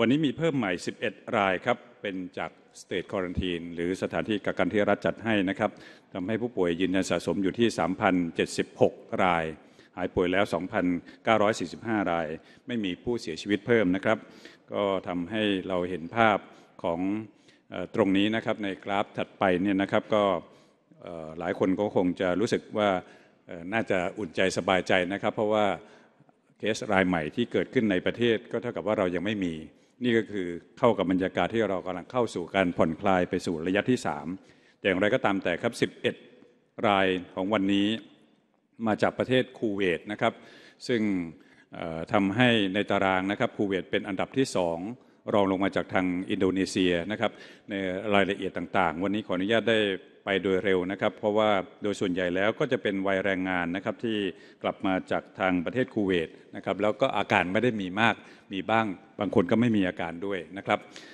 วันนี้มีเพิ่มใหม่ 11 รายครับ เป็นจากสเตทควอรันทีนหรือสถานที่กักกันที่รัฐจัดให้นะครับ ทำให้ผู้ป่วยยืนยันสะสมอยู่ที่ 3,076 ราย หายป่วยแล้ว 2,945 ราย ไม่มีผู้เสียชีวิตเพิ่มนะครับ ก็ทำให้เราเห็นภาพของตรงนี้นะครับในกราฟถัดไปเนี่ยนะครับก็หลายคนก็คงจะรู้สึกว่าน่าจะอุ่นใจสบายใจนะครับ เพราะว่าเคสรายใหม่ที่เกิดขึ้นในประเทศก็เท่ากับว่าเรายังไม่มี นี่ก็คือเข้ากับบรรยากาศที่เรากำลังเข้าสู่การผ่อนคลายไปสู่ระยะที่ 3 แต่อย่างไรก็ตามแต่ครับ 11 รายของวันนี้มาจากประเทศคูเวตนะครับซึ่งทำให้ในตารางนะครับคูเวตเป็นอันดับที่ 2รองลงมาจากทางอินโดนีเซียนะครับในรายละเอียดต่างๆ วันนี้ขออนุญาตได้ไปโดยเร็วนะครับ เพราะว่าโดยส่วนใหญ่แล้วก็จะเป็นวัยแรงงานนะครับที่กลับมาจากทางประเทศคูเวตนะครับแล้วก็อาการไม่ได้มีมากมีบ้างบางคนก็ไม่มีอาการด้วยนะครับ